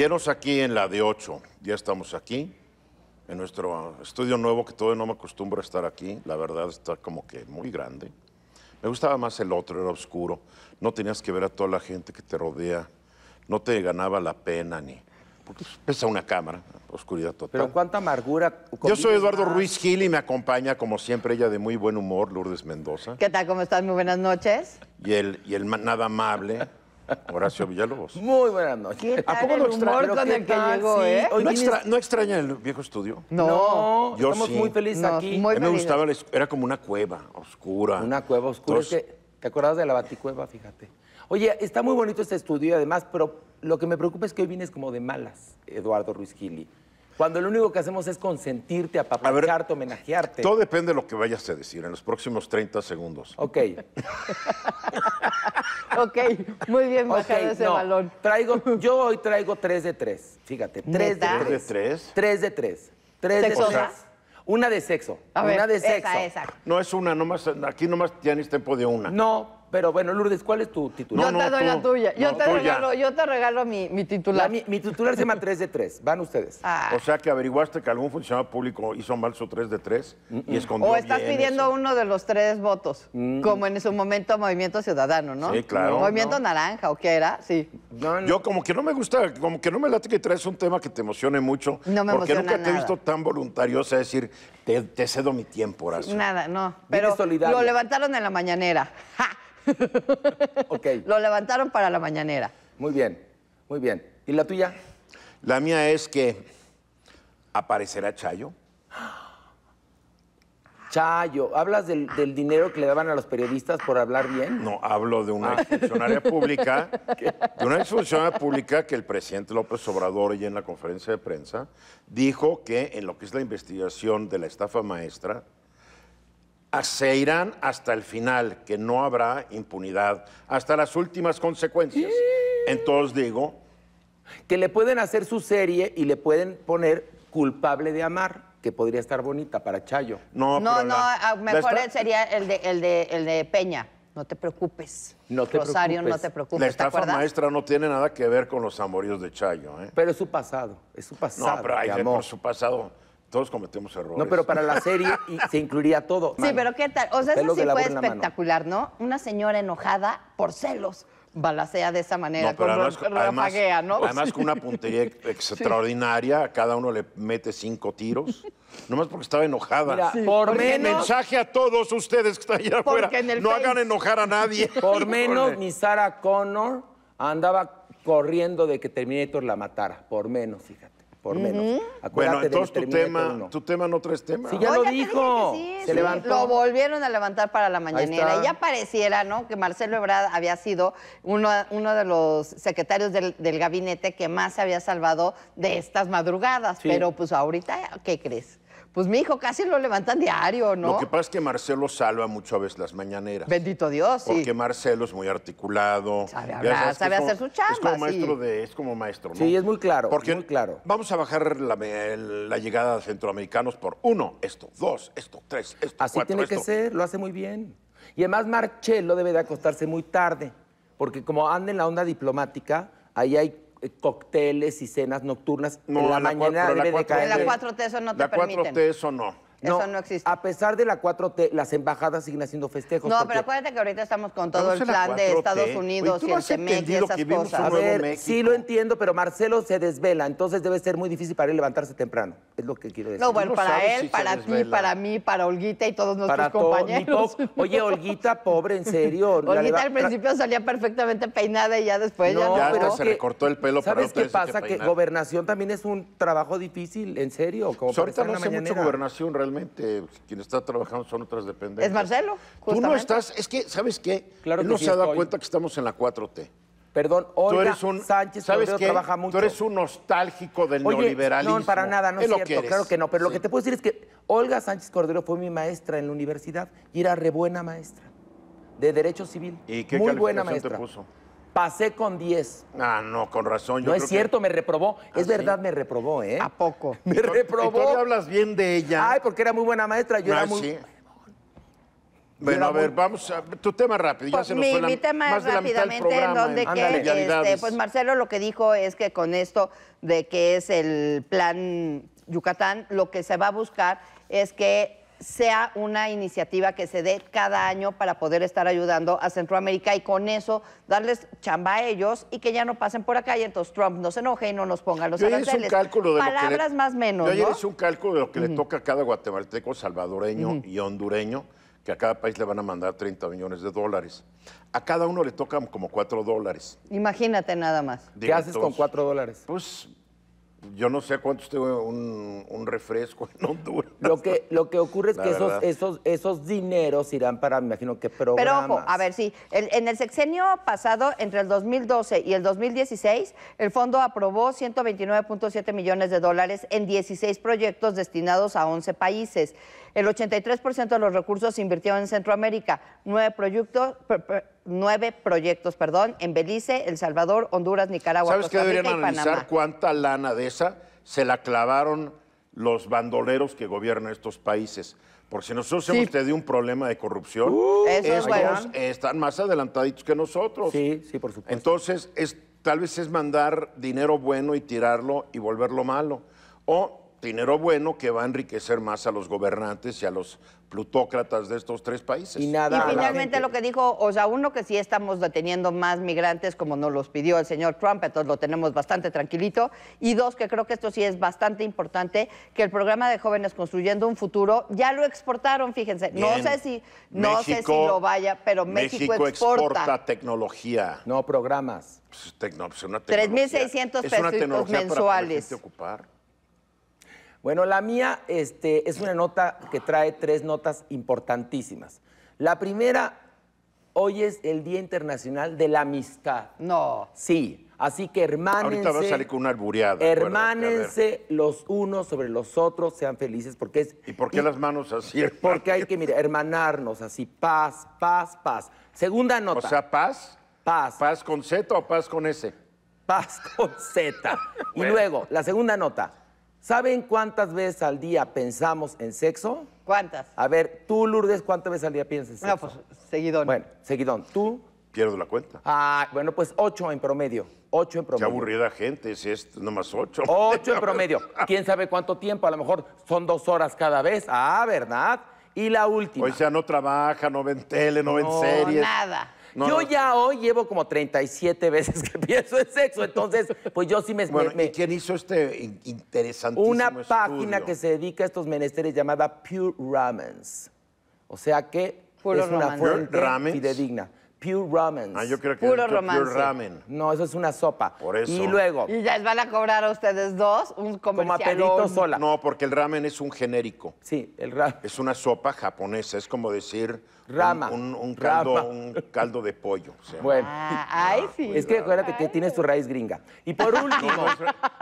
Llenos aquí en la de 8, ya estamos aquí, en nuestro estudio nuevo que todavía no me acostumbro a estar aquí, la verdad está como que muy grande. Me gustaba más el otro, era oscuro, no tenías que ver a toda la gente que te rodea, no te ganaba la pena ni... Porque pesa una cámara, oscuridad total. Pero cuánta amargura... Yo soy Eduardo Ruiz Gil y me acompaña, como siempre, ella de muy buen humor, Lourdes Mendoza. ¿Qué tal? ¿Cómo estás? Muy buenas noches. Y el, y el nada amable... Horacio Villalobos. Muy buenas noches. ¿A poco el no el que llegó, eh? ¿No, extraña el viejo estudio? No. estamos muy felices aquí. me gustaba, era como una cueva oscura. Una cueva oscura. ¿Te acordabas de la baticueva? Fíjate. Oye, está muy bonito este estudio, y además, pero lo que me preocupa es que hoy vienes como de malas, Eduardo Ruiz Gili. Cuando lo único que hacemos es consentirte, apapacharte, homenajearte. Todo depende de lo que vayas a decir en los próximos 30 segundos. Ok. ok, muy bien bajado okay, ese no. balón. Traigo, yo hoy traigo 3 de 3, fíjate. 3 de 3. 3 de 3. 3 de 3. 3 de 3. Una de sexo. A ver, una de sexo. Esa, esa. No es una, nomás, aquí nomás tienes tiempo de una. No, pero bueno, Lourdes, ¿cuál es tu titular? Yo te doy la tuya. Yo, te regalo, mi, titular. mi, titular se llama 3 de 3. Van ustedes. Ah. O sea que averiguaste que algún funcionario público hizo mal su 3 de 3 y escondió O estás pidiendo uno de los tres votos, mm. como en su momento Movimiento Ciudadano, ¿no? Sí, claro. Mm. Movimiento Naranja, ¿o qué era? Sí. Yo como que no me gusta, como que no me late que traes un tema que te emocione mucho. No me Porque nunca te he visto tan voluntariosa decir, te, cedo mi tiempo, Horacio. Nada, no. Pero lo levantaron en la mañanera. ¡Ja! Lo levantaron para la mañanera. Muy bien, muy bien. ¿Y la tuya? La mía es que aparecerá Chayo. Chayo, ¿hablas del, dinero que le daban a los periodistas por hablar bien? No, hablo de una ah. funcionaria pública, de una funcionaria pública que el presidente López Obrador y en la conferencia de prensa dijo que en lo que es la investigación de la estafa maestra, se irán hasta el final, que no habrá impunidad, hasta las últimas consecuencias. Entonces digo... Que le pueden hacer su serie y le pueden poner culpable de amar, que podría estar bonita para Chayo. No, no, ah, mejor sería el de, el, de, Peña. No te preocupes. No te Rosario, preocupes. no te preocupes. La estafa maestra no tiene nada que ver con los amoríos de Chayo. ¿eh? Pero es su pasado, es su pasado. No, pero ahí por su pasado todos cometemos errores. No, pero para la serie se incluiría todo. Sí, pero ¿qué tal? O sea, eso sí fue espectacular, ¿no? Una señora enojada por celos Balasea de esa manera, no, pero con además, ¿no? Además con una puntería extraordinaria, a cada uno le mete cinco tiros. más porque estaba enojada. Por menos. Mensaje a todos ustedes que están ahí afuera. No hagan enojar a nadie. Por menos mi Sarah Connor andaba corriendo de que Terminator la matara. Por menos, fíjate por menos. bueno, entonces tu tema, tu tema no tres tema. Sí, ya lo dijo. Se levantó. Lo volvieron a levantar para la mañanera. Y ya pareciera, ¿no? Que Marcelo Ebrard había sido uno, de los secretarios del gabinete que más se había salvado de estas madrugadas. Pero pues ahorita, ¿qué crees? pues mi hijo casi lo levantan diario, ¿no? Lo que pasa es que Marcelo salva muchas veces las mañaneras. Bendito Dios, sí. Porque Marcelo es muy articulado. Sabe hablar, sabe hacer su chamba. Es como maestro sí. es ¿no? Sí, es muy claro, Porque muy claro. Vamos a bajar la, llegada de centroamericanos por uno, esto, dos, esto, tres, esto, Así tiene que ser, lo hace muy bien. Y además Marcelo debe de acostarse muy tarde, porque como anda en la onda diplomática, ahí hay eh, cócteles y cenas nocturnas. No, en la, la mañana debe de caer. La 4T eso no te permiten. La 4T eso no. Eso no existe. A pesar de la 4T, las embajadas siguen haciendo festejos. No, pero acuérdate que ahorita estamos con todo el plan de Estados Unidos y el CEMEC y esas cosas. A ver, sí lo entiendo, pero Marcelo se desvela, entonces debe ser muy difícil para él levantarse temprano. Es lo que quiero decir. No, bueno, para él, para ti, para mí, para Olguita y todos nuestros compañeros. Oye, Olguita, pobre, en serio. Olguita al principio salía perfectamente peinada y ya después no, ya no. Pero se le recortó el pelo para ¿Sabes qué pasa? Que, gobernación también es un trabajo difícil, en serio. Como ahorita no sé mucho gobernación realmente realmente quien está trabajando son otras dependencias. Es Marcelo. Tú no estás, es que, ¿sabes qué? Claro no se ha dado cuenta que estamos en la 4T. Perdón, Olga tú eres un, Sánchez ¿sabes qué? trabaja mucho. Tú eres un nostálgico del Oye, neoliberalismo. No, para nada, no es, cierto, que claro que no. Pero lo que te puedo decir es que Olga Sánchez Cordero fue mi maestra en la universidad y era rebuena maestra de Derecho Civil. ¿Y qué muy buena maestra. puso? Pasé con 10. Ah, no, con razón. Yo no es cierto, me reprobó. es ¿Ah, verdad, me reprobó, ¿eh? ¿A poco? Me reprobó. tú hablas bien de ella? Ay, porque era muy buena maestra. Yo era ah, muy. Sí. Bueno, a ver, vamos a tu tema rápido. ya pues se nos mi, tema más rápidamente, en donde que, este, pues Marcelo lo que dijo es que con esto de que es el plan Yucatán, lo que se va a buscar es que sea una iniciativa que se dé cada año para poder estar ayudando a Centroamérica y con eso darles chamba a ellos y que ya no pasen por acá y entonces Trump no se enoje y no nos ponga los aranceles. Un más menos. Yo ayer hice un cálculo de lo que le toca a cada guatemalteco, salvadoreño y hondureño, que a cada país le van a mandar 30 millones de dólares. A cada uno le toca como 4 dólares. Imagínate nada más. ¿Qué haces con 4 dólares? Pues yo no sé cuánto tengo un, refresco en Lo que, lo que ocurre es que esos, esos, esos dineros irán para, me imagino que programas. Pero ojo, a ver, sí, en el sexenio pasado, entre el 2012 y el 2016, el fondo aprobó 129.7 millones de dólares en 16 proyectos destinados a 11 países. El 83% de los recursos se invirtió en Centroamérica, nueve proyectos nueve proyectos, perdón, en Belice, El Salvador, Honduras, Nicaragua, ¿Sabes qué deberían analizar? ¿Cuánta lana de esa se la clavaron los bandoleros que gobiernan estos países? Porque si nosotros hemos tenido un problema de corrupción, uh, están más adelantaditos que nosotros. Sí, sí, por supuesto. Entonces, es, tal vez es mandar dinero bueno y tirarlo y volverlo malo. O dinero bueno que va a enriquecer más a los gobernantes y a los plutócratas de estos tres países. Y nada. Y finalmente lo que dijo, o sea, uno que sí estamos deteniendo más migrantes como nos los pidió el señor Trump, entonces lo tenemos bastante tranquilito. Y dos, que creo que esto sí es bastante importante, que el programa de jóvenes construyendo un futuro ya lo exportaron, fíjense. No sé si, no sé si lo vaya, pero México, exporta. tecnología. No programas. Pues, pues una 3.600 pesos mensuales. Bueno, la mía este, es una nota que trae tres notas importantísimas. La primera, hoy es el Día Internacional de la Amistad. No. Sí. Así que hermanense... Ahorita va a salir con una albureada. Hermanense los unos sobre los otros, sean felices, porque es. ¿Y por qué las manos así? Porque hay que, mira, hermanarnos así, paz, paz, paz. Segunda nota. O sea, paz. Paz. ¿Paz con Z o paz con S? Paz con Z. Y luego, la segunda nota. ¿Saben cuántas veces al día pensamos en sexo? ¿Cuántas? A ver, tú, Lourdes, ¿cuántas veces al día piensas en sexo? No, pues seguidón. Bueno, seguidón. ¿Tú? Pierdo la cuenta. Ah, bueno, pues ocho en promedio. Ocho en promedio. Qué aburrida gente, si es nomás ocho. Ocho en promedio. ¿Quién sabe cuánto tiempo? A lo mejor son dos horas cada vez. Ah, ¿verdad? Y la última. O sea, no trabaja, no en tele, no, no ven series. Nada yo ya hoy llevo como 37 veces que pienso en sexo, entonces, pues yo sí me... Bueno, ¿y quién hizo este interesantísimo Una página que se dedica a estos menesteres llamada Pure Ramens. O sea que es una fuente Ramens. Pure Ramen. Ah, yo creo que Puro Ramen. No, eso es una sopa. Por eso. Y luego. ¿Y ya les van a cobrar a ustedes dos un comercial? Como sola. No, porque el ramen es un genérico. Sí, el ramen. Es una sopa japonesa, es como decir. Rama. Un, caldo, de pollo. Bueno. Ah, ay, sí. Es que acuérdate que tienes tu raíz gringa. Y por último.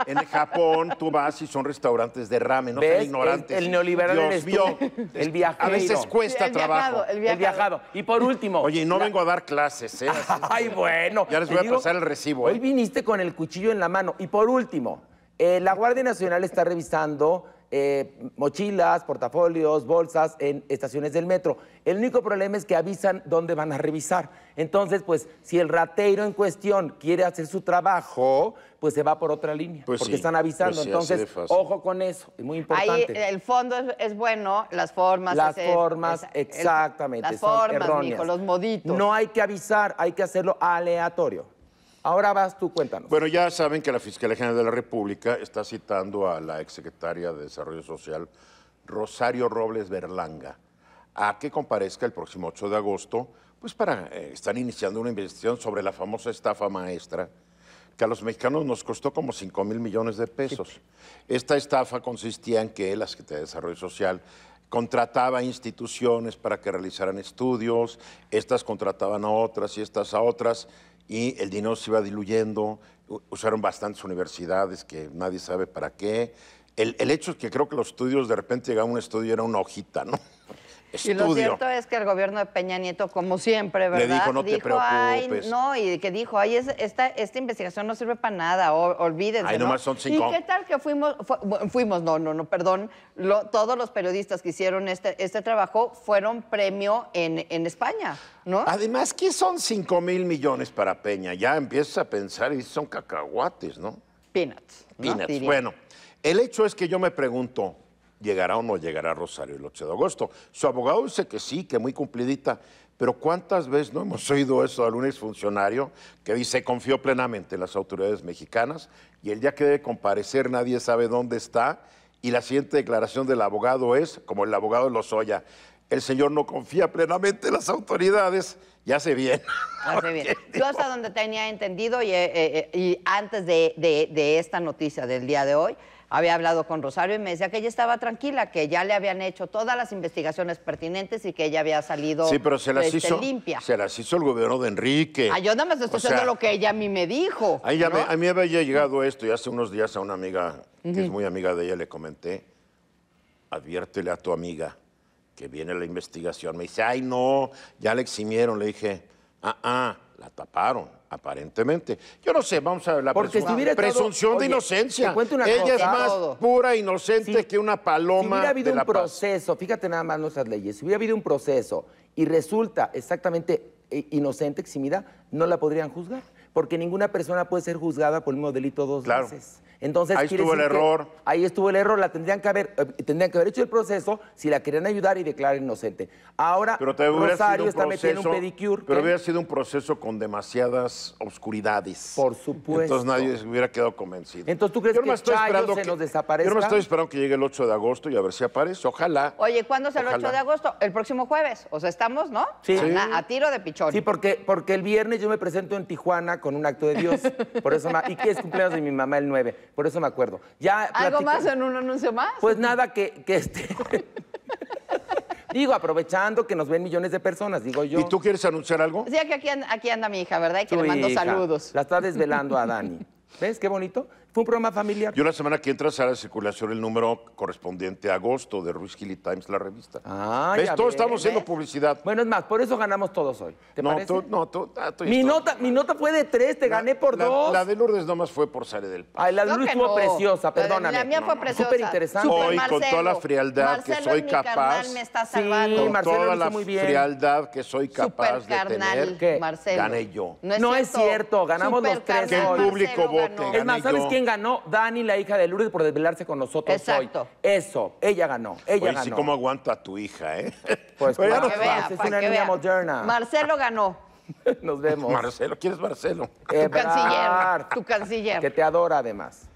en Japón tú vas y son restaurantes de ramen, no son ignorantes. El, neoliberalismo. neoliberal El viajero. A veces cuesta trabajo. el, viajado. el viajado. Y por último. Oye, no vengo a dar clases, ¿eh? Ay, bueno. Ya les voy a pasar el recibo, Hoy ¿eh? viniste con el cuchillo en la mano. Y por último, eh, la Guardia Nacional está revisando eh, mochilas, portafolios, bolsas en estaciones del metro. El único problema es que avisan dónde van a revisar. Entonces, pues, si el ratero en cuestión quiere hacer su trabajo, pues se va por otra línea, pues porque están pues avisando. Entonces, ojo con eso, es muy importante. Ahí el fondo es, bueno, las formas. Las formas, exactamente. Las formas, los moditos. No hay que avisar, hay que hacerlo aleatorio. Ahora vas tú, cuéntanos. Bueno, ya saben que la Fiscalía General de la República está citando a la exsecretaria de Desarrollo Social, Rosario Robles Berlanga, a que comparezca el próximo 8 de agosto, pues para están eh, estar iniciando una investigación sobre la famosa estafa maestra que a los mexicanos nos costó como 5 mil millones de pesos. Esta estafa consistía en que la Secretaría de Desarrollo Social contrataba instituciones para que realizaran estudios, estas contrataban a otras y estas a otras, y el dinero se iba diluyendo, usaron bastantes universidades que nadie sabe para qué, el, hecho es que creo que los estudios, de repente llegaba un estudio, era una hojita, ¿no? Estudio. Y lo cierto es que el gobierno de Peña Nieto, como siempre, ¿verdad? Le dijo, no te preocupes. Ay, no, y que dijo, ay, esta, esta investigación no sirve para nada, o, olvídense. Ay, nomás son cinco. ¿Y qué tal que fuimos, fuimos, no, no, no, perdón, todos los periodistas que hicieron este, este trabajo fueron premio en, en España, ¿no? Además, ¿qué son cinco mil millones para Peña? Ya empiezas a pensar y son cacahuates, ¿no? Peanuts. Bueno, el hecho es que yo me pregunto, ¿llegará o no llegará Rosario el 8 de agosto? Su abogado dice que sí, que muy cumplidita, pero ¿cuántas veces no hemos oído eso de un exfuncionario que dice confió plenamente en las autoridades mexicanas y el día que debe comparecer nadie sabe dónde está? Y la siguiente declaración del abogado es, como el abogado soya, el señor no confía plenamente en las autoridades ya sé bien. Yo hasta donde tenía entendido y, eh, eh, eh, antes de, esta noticia del día de hoy, había hablado con Rosario y me decía que ella estaba tranquila, que ya le habían hecho todas las investigaciones pertinentes y que ella había salido sí, pero se las este, hizo, Se las hizo el gobierno de Enrique. Ay, ah, yo nada más estoy haciendo lo que ella a mí me dijo. A, a mí había llegado esto y hace unos días a una amiga, que es muy amiga de ella, le comenté, adviértele a tu amiga que viene la investigación, me dice, ay no, ya la eximieron. Le dije, ah, ah, la taparon, aparentemente. Yo no sé, vamos a ver la Porque presunción, presunción de inocencia. Ella es más pura inocente que una paloma. Si hubiera habido un proceso, fíjate nada más nuestras leyes, si hubiera habido un proceso y resulta exactamente eh, inocente, eximida, no la podrían juzgar porque ninguna persona puede ser juzgada por el mismo delito dos claro. veces. Entonces, ahí estuvo el error. Ahí estuvo el error, la tendrían que haber, eh, que haber hecho el proceso si la querían ayudar y declarar inocente. Ahora pero está metiendo un pedicure. Pero hubiera sido un proceso con demasiadas obscuridades. Por supuesto. Entonces nadie se hubiera quedado convencido. Entonces tú crees que, estoy esperando se nos desaparezca. Yo me estoy esperando que llegue el 8 de agosto y a ver si aparece. Ojalá. Oye, ¿cuándo es el 8 de agosto? El próximo jueves. O sea, estamos, ¿no? Sí. A, tiro de pichón. Sí, porque, porque el viernes yo me presento en Tijuana con un acto de Dios. Por eso, y qué es cumpleaños de mi mamá el 9 por eso me acuerdo. Ya ¿Algo más en un anuncio más? Pues nada, que, que este... Digo, aprovechando que nos ven millones de personas, digo yo. ¿Y tú quieres anunciar algo? Sí, aquí, anda mi hija, ¿verdad? Y que le mando saludos. La está desvelando a Dani. ¿Ves qué bonito? Fue un programa familiar. Yo la semana que entra a la circulación el número correspondiente a agosto de Ruiz Gilly Times, la revista. Ah, ¿Ves? Ya Todos estamos haciendo publicidad. Bueno, es más, por eso ganamos todos hoy. ¿Te no, Tú, no, tú, ah, mi, nota, mi nota fue de tres, te gané por dos. La de Lourdes nomás fue por salir del país. Ay, la de Lourdes fue preciosa, perdóname. La, mía fue preciosa. Súper interesante. Hoy, con toda la frialdad que soy capaz. Me está salvando. Sí, con Marcelo toda la frialdad que soy capaz de tener, gané yo. No es, cierto. ganamos los tres. Que el público vote. Es más, ¿sabes qué? ganó Dani, la hija de Lourdes, por desvelarse con nosotros Exacto. hoy. Eso, ella ganó, ella Oye, ¿Y sí, ¿cómo aguanta a tu hija, eh? Pues claro, es una niña moderna. Marcelo ganó. Nos vemos. Marcelo, ¿quién es Marcelo? tu canciller, tu canciller. Que te adora, además.